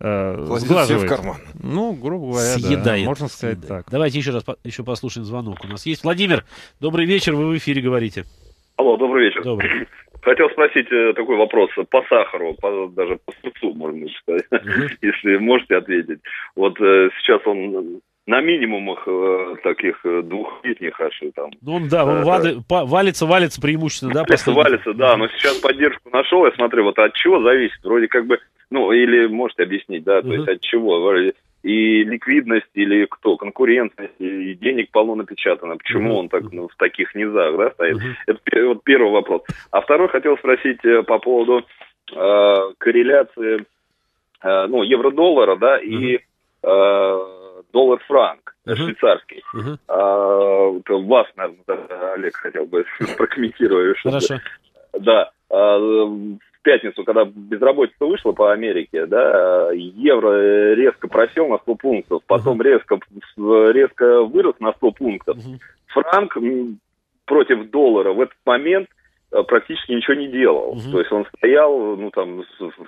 э, сглаживает. в карман. Ну, грубо говоря, съедает, да, можно сказать съедает. так. Давайте еще раз по, еще послушаем звонок. У нас есть Владимир. Добрый вечер, вы в эфире говорите. Алло, добрый вечер. Добрый. Хотел спросить э, такой вопрос по сахару, по, даже по супцу, можно сказать, угу. если можете ответить. Вот э, сейчас он на минимумах э, таких э, двухлетних аж там. Ну да, он вады, по, валится, валится преимущественно, да? Валится, валится, да, но сейчас поддержку нашел, я смотрю, вот от чего зависит, вроде как бы, ну или можете объяснить, да, то uh-huh. есть от чего, и ликвидность, или кто, конкурентность, и денег полно напечатано. Почему он так ну, в таких низах да, стоит? Uh-huh. Это вот первый вопрос. А второй хотел спросить э, по поводу э, корреляции э, ну, евро-доллара да, и э, доллар-франк uh-huh. швейцарский. Uh-huh. А, э, вас, наверное, Олег хотел бы прокомментировать. Хорошо. Да. А, пятницу, когда безработица вышла по Америке, да, евро резко просел на 100 пунктов, потом uh-huh. резко, резко вырос на 100 пунктов. Uh-huh. Франк против доллара в этот момент э, практически ничего не делал. Uh-huh. То есть он стоял, ну, там,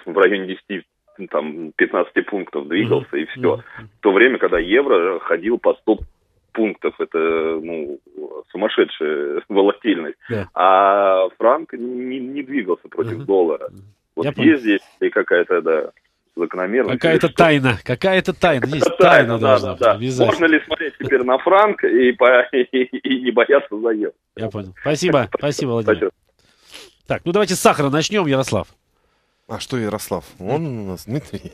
в районе 10 там 15 пунктов двигался mm-hmm. и все. Mm-hmm. В то время, когда евро ходил по 100 пунктов, это ну, сумасшедшая волатильность. Да. А франк не, не двигался против угу. доллара. Вот Я есть понял. здесь и какая-то, да, закономерность. Какая-то тайна, какая-то тайна, есть тайна, тайна должна да, да. Можно ли смотреть теперь на франк и, по, и, и не бояться за заем? Я понял. Спасибо, спасибо, Владимир. Спасибо. Так, ну давайте с сахара начнем, Ярослав. А что Ярослав? Он у нас Дмитрий.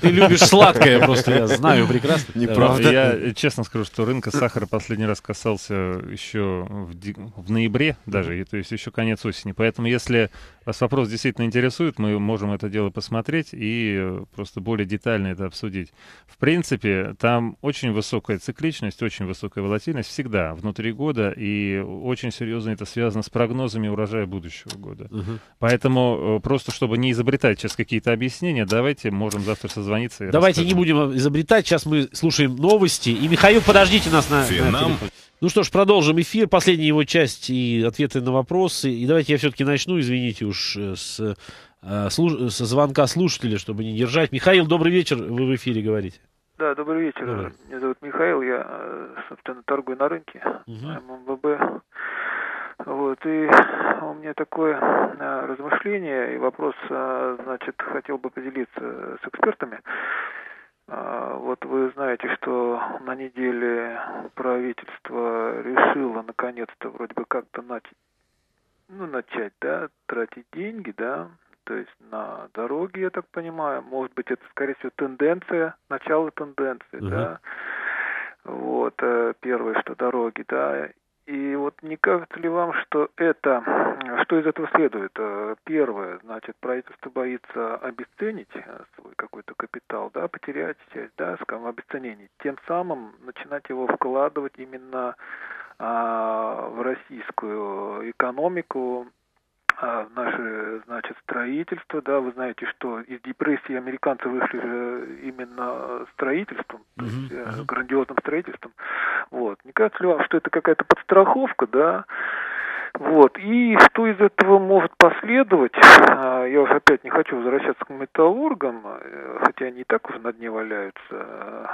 Ты любишь сладкое просто, я знаю прекрасно. Неправда. Я честно скажу, что рынка сахара последний раз касался еще в, в ноябре даже, и, то есть еще конец осени. Поэтому если вас вопрос действительно интересует, мы можем это дело посмотреть и просто более детально это обсудить. В принципе, там очень высокая цикличность, очень высокая волатильность всегда внутри года, и очень серьезно это связано с прогнозами урожая будущего года. Угу. Поэтому э, просто чтобы не изобретать изобретать сейчас какие-то объяснения. Давайте можем завтра созвониться. Давайте расскажем. не будем изобретать. Сейчас мы слушаем новости. И, Михаил, подождите нас на... Финам. ну что ж, продолжим эфир. Последняя его часть и ответы на вопросы. И давайте я все-таки начну, извините уж, э, с, э, служ... со звонка слушателя, чтобы не держать. Михаил, добрый вечер. Вы в эфире говорите. Да, добрый вечер. Добрый. Меня зовут Михаил, я, э, собственно, торгую на рынке, угу. ММВБ. Вот, и у меня такое э, размышление и вопрос, а, значит, хотел бы поделиться с экспертами. А, вот вы знаете, что на неделе правительство решило наконец-то вроде бы как-то начать, ну, начать, да, тратить деньги, да, то есть на дороги, я так понимаю. Может быть, это, скорее всего, тенденция, начало тенденции, угу. да. Вот, э, первое, что дороги, да. И вот не кажется ли вам, что это, что из этого следует? Э, первое, значит, правительство боится обесценить э, свой какой-то капитал, да, потерять часть, да, скажем, обесценение, тем самым начинать его вкладывать именно а, в российскую экономику, в а наше, значит, строительство, да, вы знаете, что из депрессии американцы вышли же именно строительством, то есть mm-hmm. грандиозным строительством, вот. Не кажется ли вам, что это какая-то подстраховка, да, вот. И что из этого может последовать, а, я уже опять не хочу возвращаться к металлургам, э, хотя они и так уже на дне валяются.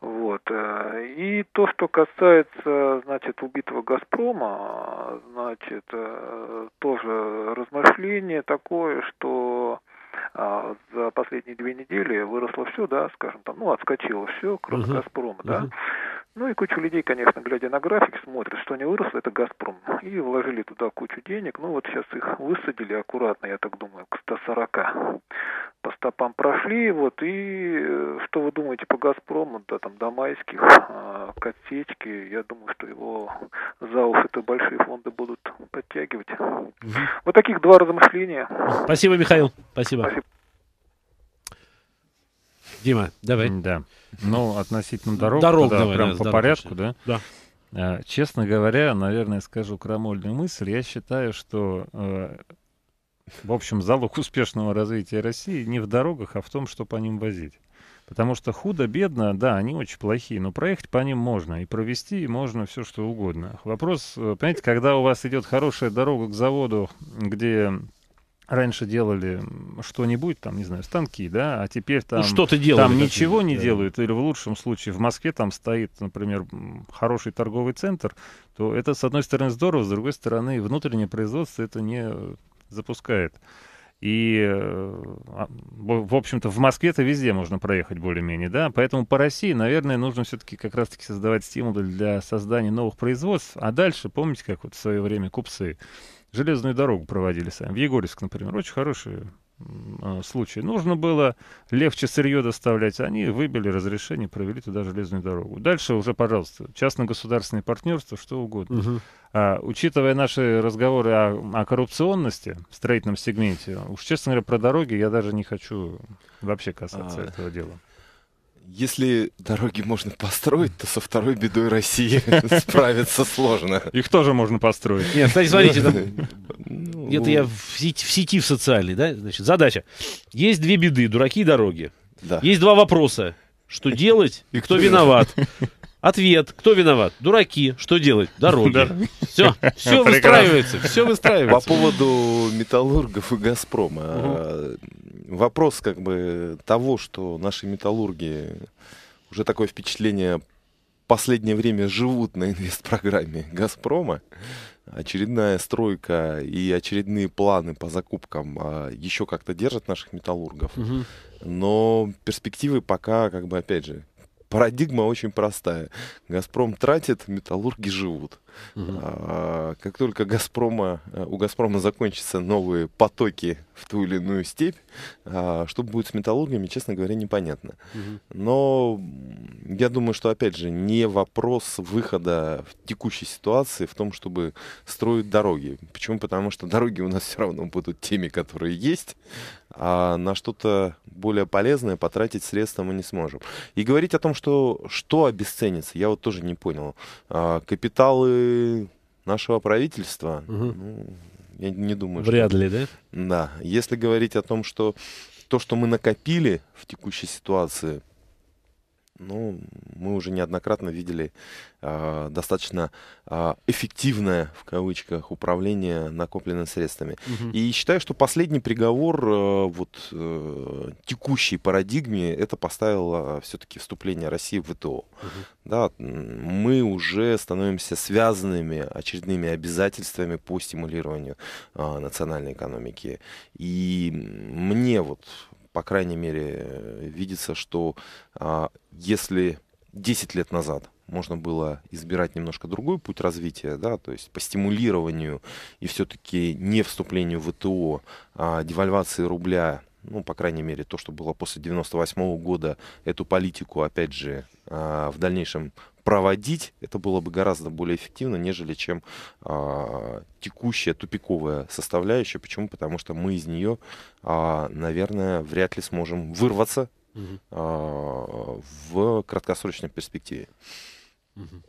Вот. Э, и то, что касается, значит, убитого «Газпрома», значит, э, тоже размышление такое, что а, за последние две недели выросло все, да, скажем там, ну, отскочило все, кроме uh-huh. Газпрома, да. Uh-huh. Ну и куча людей, конечно, глядя на график, смотрят, что они выросли, это «Газпром». И вложили туда кучу денег. Ну вот сейчас их высадили аккуратно, я так думаю, к 140. По стопам прошли, вот, и э, что вы думаете по «Газпрому», да, там, до майских, а, к отсечке, я думаю, что его за уши-то большие фонды будут подтягивать. Угу. Вот таких два размышления. Спасибо, Михаил. Спасибо. Спасибо. Дима, давай. Да. Ну, относительно дорог, дорог да, давай, прям да, по порядку, да? Да. Э, честно говоря, наверное, скажу крамольную мысль. Я считаю, что, э, в общем, залог успешного развития России не в дорогах, а в том, что по ним возить. Потому что худо-бедно, да, они очень плохие, но проехать по ним можно, и провести можно все, что угодно. Вопрос, э, понимаете, когда у вас идет хорошая дорога к заводу, где раньше делали что-нибудь, там, не знаю, станки, да, а теперь ну, там, ну, что-то делали, там ничего не да. делают, или в лучшем случае в Москве там стоит, например, хороший торговый центр, то это, с одной стороны, здорово, с другой стороны, внутреннее производство это не запускает. И, э, а, в общем-то, в Москве-то везде можно проехать более-менее, да, поэтому по России, наверное, нужно все-таки как раз-таки создавать стимулы для создания новых производств, а дальше, помните, как вот в свое время купцы железную дорогу проводили сами. В Егорьевск, например, очень хорошие а, случай. Нужно было легче сырье доставлять. Они выбили разрешение, провели туда железную дорогу. Дальше уже, пожалуйста, частно государственное партнерство, что угодно. Угу. А, учитывая наши разговоры о, о коррупционности в строительном сегменте, уж, честно говоря, про дороги я даже не хочу вообще касаться а, этого дела. Если дороги можно построить, то со второй бедой России справиться сложно. Их тоже можно построить. Нет, кстати, смотрите, там, ну, где-то я в сети, в сети в социальной, да? Значит, задача. Есть две беды, дураки и дороги. Да. Есть два вопроса. Что делать и кто виноват? Ответ. Кто виноват? Дураки. Что делать? Дороги. Все, все выстраивается. Все выстраивается. По поводу металлургов и Газпрома. Вопрос как бы того, что наши металлурги уже такое впечатление последнее время живут на инвестпрограмме Газпрома. Очередная стройка и очередные планы по закупкам а, еще как-то держат наших металлургов. Угу. Но перспективы пока, как бы, опять же, Парадигма очень простая. Газпром тратит, металлурги живут. Угу. как только Газпрома, э, у Газпрома закончатся новые потоки в ту или иную степь, а, что будет с металлургами, честно говоря, непонятно. Угу. Но я думаю, что, опять же, не вопрос выхода в текущей ситуации в том, чтобы строить дороги. Почему? Потому что дороги у нас все равно будут теми, которые есть, а на что-то более полезное потратить средства мы не сможем. И говорить о том, что что обесценится, я вот тоже не понял. А, капиталы нашего правительства, угу. ну, я не думаю. Вряд что... ли, да? Да. Если говорить о том, что то, что мы накопили в текущей ситуации, ну, мы уже неоднократно видели э, достаточно э, эффективное, в кавычках, управление накопленными средствами. Угу. И считаю, что последний приговор э, вот, э, текущей парадигме это поставило все-таки вступление России в ВТО. Угу. Да, мы уже становимся связанными очередными обязательствами по стимулированию э, национальной экономики. И мне вот по крайней мере, э, видится, что а, если 10 лет назад можно было избирать немножко другой путь развития, да, то есть по стимулированию и все-таки не вступлению в ВТО, а девальвации рубля, ну, по крайней мере, то, что было после 98 года, эту политику, опять же, а, в дальнейшем проводить, это было бы гораздо более эффективно, нежели чем а, текущая тупиковая составляющая. Почему? Потому что мы из нее, а, наверное, вряд ли сможем вырваться угу. в краткосрочной перспективе. Угу.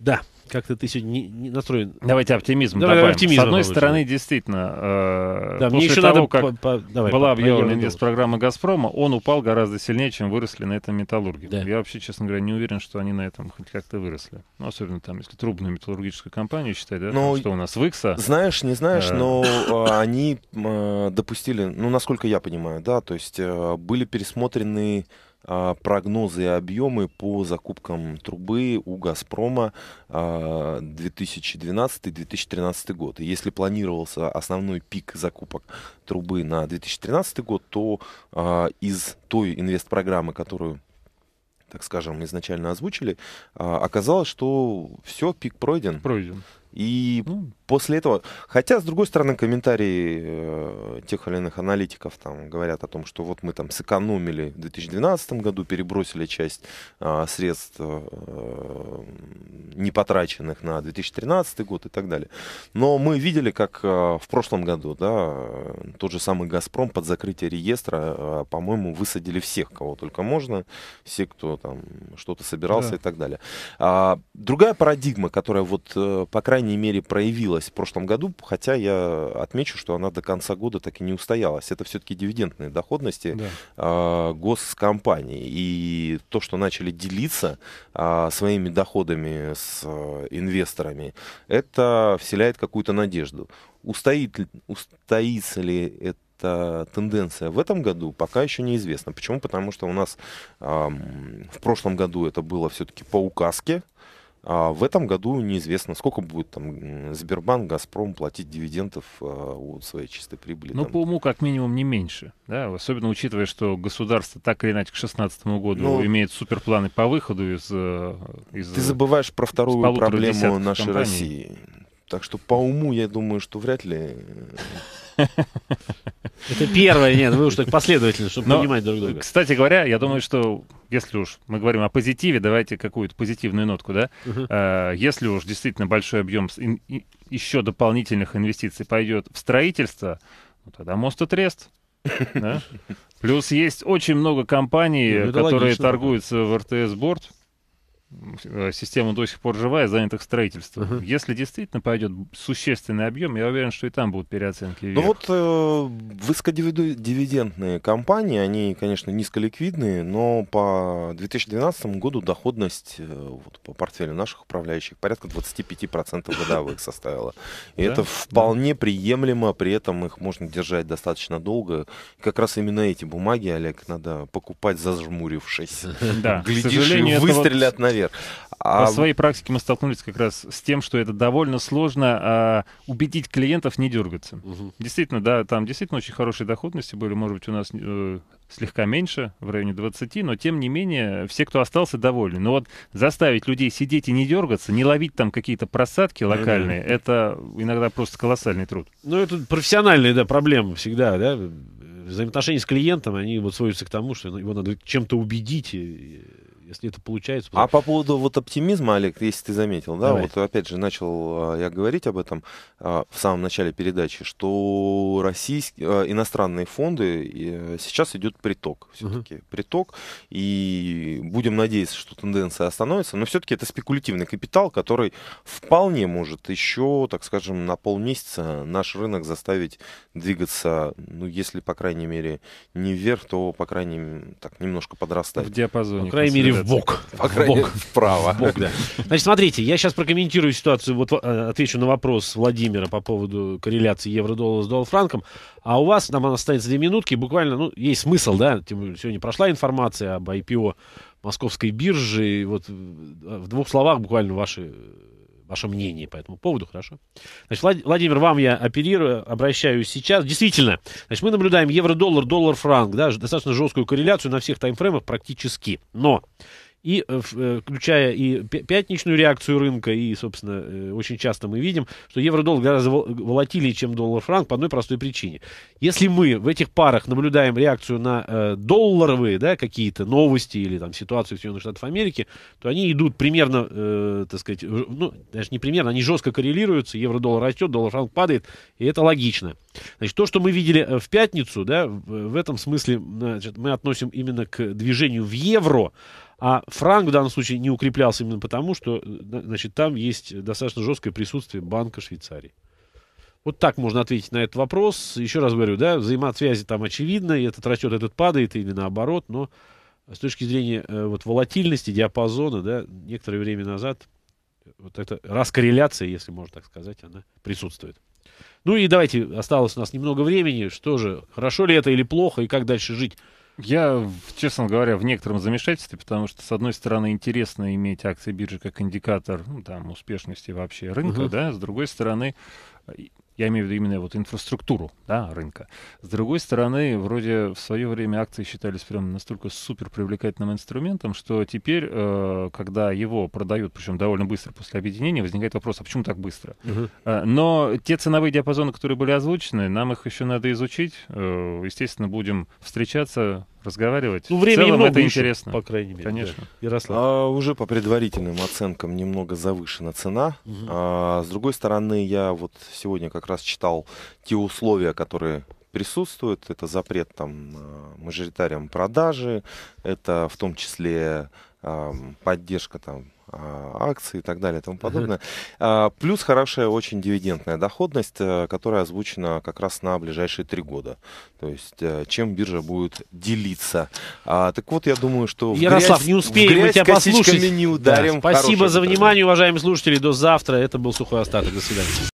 Да. Как-то ты сегодня не, не настроен. Ну, давайте оптимизм Давай добавим. Оптимизм С одной добавим. стороны, действительно, э, да, после мне еще того, надо как по, по, давай, была объявлена инвестпрограмма «Газпрома», он упал гораздо сильнее, чем выросли на этом металлурги. Да. Я вообще, честно говоря, не уверен, что они на этом хоть как-то выросли. Ну, особенно там, если трубную металлургическую компанию считать, да, но, ну, что у нас «Выкса». Знаешь, не знаешь, э, но э, они э, допустили, ну, насколько я понимаю, да, то есть э, были пересмотрены а, прогнозы и объемы по закупкам трубы у «Газпрома» 2012-2013 а, год. И если планировался основной пик закупок трубы на 2013 год, то а, из той инвестпрограммы, которую так скажем, изначально озвучили, оказалось, что все, пик пройден. Пройден. И ну, после этого, хотя, с другой стороны, комментарии э, тех или иных аналитиков там говорят о том, что вот мы там сэкономили в 2012 году, перебросили часть э, средств э, непотраченных на 2013 год и так далее. Но мы видели, как э, в прошлом году, да, тот же самый «Газпром» под закрытие реестра, э, по-моему, высадили всех, кого только можно, все, кто там что-то собирался да. и так далее. А, другая парадигма, которая вот, э, по крайней крайней мере, проявилась в прошлом году, хотя я отмечу, что она до конца года так и не устоялась. Это все-таки дивидендные доходности да. а, госкомпаний. И то, что начали делиться а, своими доходами с а, инвесторами, это вселяет какую-то надежду. Устоит, устоится ли это эта тенденция в этом году пока еще неизвестна. Почему? Потому что у нас э, в прошлом году это было все-таки по указке, а в этом году неизвестно, сколько будет там Сбербанк, Газпром платить дивидендов а, у своей чистой прибыли. Ну, по уму, как минимум, не меньше. Да? Особенно учитывая, что государство так или иначе к 2016 году ну, имеет суперпланы по выходу из... Э, из ты забываешь про э, вторую проблему нашей компаний. России. Так что по уму, я думаю, что вряд ли э, это первое, нет, вы уж так последовательно, чтобы Но, понимать друг друга. Кстати говоря, я думаю, что если уж мы говорим о позитиве, давайте какую-то позитивную нотку, да? Угу. А, если уж действительно большой объем еще дополнительных инвестиций пойдет в строительство, ну, тогда мост и трест. Плюс есть очень много компаний, ну, которые торгуются в РТС Борт. Э, система до сих пор живая, занятых строительством. Угу. Uh -huh. Если действительно пойдет существенный объем, я уверен, что и там будут переоценки. Ну вот э, высокодивидендные компании, они, конечно, низколиквидные, но по 2012 году доходность э, вот, по портфелю наших управляющих порядка 25% годовых составила. И да? это вполне да. приемлемо, при этом их можно держать достаточно долго. И как раз именно эти бумаги, Олег, надо покупать зажмурившись. Да, Глядишь, сожалению, выстрелят наверх карьер. По а своей практике мы столкнулись как раз с тем, что это довольно сложно а, убедить клиентов не дергаться. Угу. Действительно, да, там действительно очень хорошие доходности были, может быть, у нас э, слегка меньше, в районе 20, но тем не менее все, кто остался, довольны. Но вот заставить людей сидеть и не дергаться, не ловить там какие-то просадки локальные, mm-hmm. это иногда просто колоссальный труд. Ну, это профессиональная, да, проблема всегда, да, взаимоотношения с клиентом, они вот сводятся к тому, что его надо чем-то убедить если это получается. А потому... А по поводу вот оптимизма, Олег, если ты заметил, да, Давай. вот опять же начал а, я говорить об этом а, в самом начале передачи, что российские э, иностранные фонды э, сейчас идет приток, все-таки угу. приток, и будем надеяться, что тенденция остановится, но все-таки это спекулятивный капитал, который вполне может еще, так скажем, на полмесяца наш рынок заставить двигаться, ну если по крайней мере не вверх, то по крайней мере так немножко подрастать. В диапазоне. По крайней мере, Э, Вбок. По крайней мере, вправо. Вбок, да. Значит, смотрите, я сейчас прокомментирую ситуацию, вот э, отвечу на вопрос Владимира по поводу корреляции евро-доллара с доллар-франком. А у вас, нам останется две минутки, буквально, ну, есть смысл, да, сегодня прошла информация об IPO московской биржи. И вот э, в двух словах буквально ваши ваше мнение по этому поводу, хорошо? Значит, Влад... Владимир, вам я оперирую, обращаюсь сейчас. Действительно, значит, мы наблюдаем евро-доллар, доллар-франк, да, достаточно жесткую корреляцию на всех таймфреймах практически. Но и э, э, включая и пятничную реакцию рынка, и, собственно, э, очень часто мы видим, что евро-доллар гораздо волатилее, чем доллар-франк по одной простой причине. Если мы в этих парах наблюдаем реакцию на долларовые да, какие-то новости или там, ситуацию в Соединенных Штатах Америки, то они идут примерно, э, так сказать, ну, даже не примерно, они жестко коррелируются, евро-доллар растет, доллар-франк падает, и это логично. Значит, то, что мы видели в пятницу, да, в этом смысле значит, мы относим именно к движению в евро, а франк в данном случае не укреплялся именно потому, что э, значит, там есть достаточно жесткое присутствие Банка Швейцарии. Вот так можно ответить на этот вопрос. Еще раз говорю, да, взаимосвязи там очевидно, этот растет, этот падает или наоборот, но с точки зрения э, вот волатильности, диапазона, да, некоторое время назад э, вот эта раскорреляция, если можно так сказать, она присутствует. Ну и давайте, осталось у нас немного времени, что же, хорошо ли это или плохо, и как дальше жить? Я, честно говоря, в некотором замешательстве, потому что, с одной стороны, интересно иметь акции биржи как индикатор ну, там, успешности вообще рынка, угу. да, с другой стороны, я имею в виду именно вот инфраструктуру да, рынка. С другой стороны, вроде в свое время акции считались прям настолько супер привлекательным инструментом, что теперь, э, когда его продают, причем довольно быстро после объединения, возникает вопрос, а почему так быстро? Угу. Э, но те ценовые диапазоны, которые были озвучены, нам их еще надо изучить. Э, естественно, будем встречаться, разговаривать. Ну, времени в целом много это еще, интересно. По крайней мере. Конечно. Да. Ярослав. А, уже по предварительным оценкам немного завышена цена. Угу. А, с другой стороны, я вот сегодня как раз читал те условия, которые присутствуют. Это запрет там э, мажоритариям продажи, это в том числе эм, поддержка там а, акции и так далее и тому подобное. А, плюс хорошая очень дивидендная доходность, э, которая озвучена как раз на ближайшие три года. То есть э, чем биржа будет делиться. А, так вот, я думаю, что Ярослав, грязь, не успеем грязь мы тебя послушать. не ударим. Да, спасибо за внимание, уважаемые слушатели. До завтра. Это был Сухой Остаток. До свидания.